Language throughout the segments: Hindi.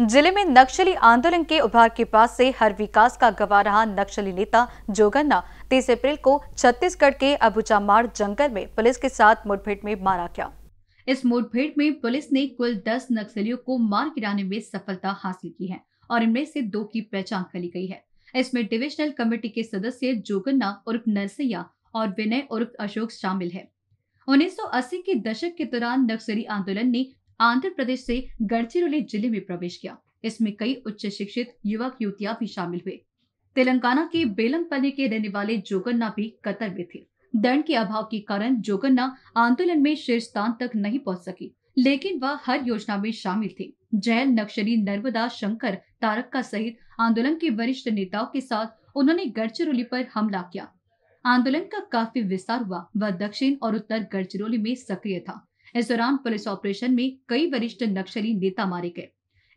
जिले में नक्सली आंदोलन के उभार के पास से हर विकास का गवा रहा नक्सली नेता जोगन्ना तीस अप्रैल को छत्तीसगढ़ के अबुचामार जंगल में पुलिस के साथ मुठभेड़ में मारा गया इस मुठभेड़ में पुलिस ने कुल दस नक्सलियों को मार गिराने में सफलता हासिल की है और इनमें से दो की पहचान कर ली गई है इसमें डिविजनल कमेटी के सदस्य जोगन्ना उर्फ नरसैया और विनय उर्फ अशोक शामिल है 1980 के दशक के दौरान नक्सली आंदोलन ने आंध्र प्रदेश से गढ़चिरौली जिले में प्रवेश किया इसमें कई उच्च शिक्षित युवक युवतियां भी शामिल हुए तेलंगाना के बेलमपल्ली के रहने वाले जोगन्ना भी कतर में थे दंड के अभाव के कारण जोगन्ना आंदोलन में शीर्ष स्थान तक नहीं पहुंच सकी लेकिन वह हर योजना में शामिल थे जैल नक्सली नर्मदा शंकर तारक्का सहित आंदोलन के वरिष्ठ नेताओं के साथ उन्होंने गढ़चिरौली पर हमला किया आंदोलन का काफी विस्तार हुआ वह दक्षिण और उत्तर गढ़चिरौली में सक्रिय था इस दौरान पुलिस ऑपरेशन में कई वरिष्ठ नक्सली नेता मारे गए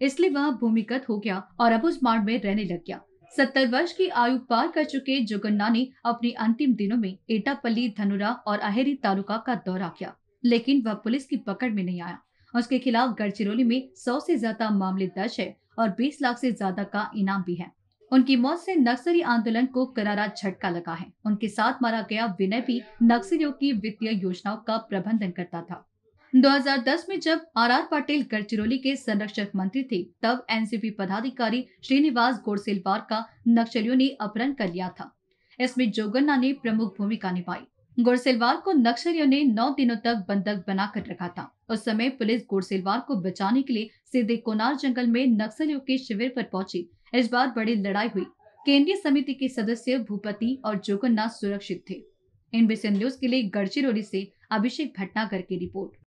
इसलिए वह भूमिगत हो गया और अब उस मार्ग में रहने लग गया सत्तर वर्ष की आयु पार कर चुके जुगन्ना ने अपने अंतिम दिनों में एटापल्ली धनुरा और अहेरी तालुका का दौरा किया लेकिन वह पुलिस की पकड़ में नहीं आया उसके खिलाफ गढ़चिरौली में सौ से ज्यादा मामले दर्ज है और बीस लाख से ज्यादा का इनाम भी है उनकी मौत से नक्सली आंदोलन को करारा झटका लगा है उनके साथ मारा गया विनय भी नक्सलियों की वित्तीय योजनाओं का प्रबंधन करता था 2010 में जब आर आर पाटिल गढ़चिरौली के संरक्षक मंत्री थे तब एनसीपी पदाधिकारी श्रीनिवास गोडसेलवार का नक्सलियों ने अपहरण कर लिया था इसमें जोगन्ना ने प्रमुख भूमिका निभाई गोडसेलवार को नक्सलियों ने नौ दिनों तक बंधक बनाकर रखा था उस समय पुलिस गोडसेलवार को बचाने के लिए सीधे कोनार जंगल में नक्सलियों के शिविर पर पहुंची इस बार बड़ी लड़ाई हुई केंद्रीय समिति के सदस्य भूपति और जोगन्ना सुरक्षित थे इन न्यूज के लिए गढ़चिरौली से अभिषेक भटनागर की रिपोर्ट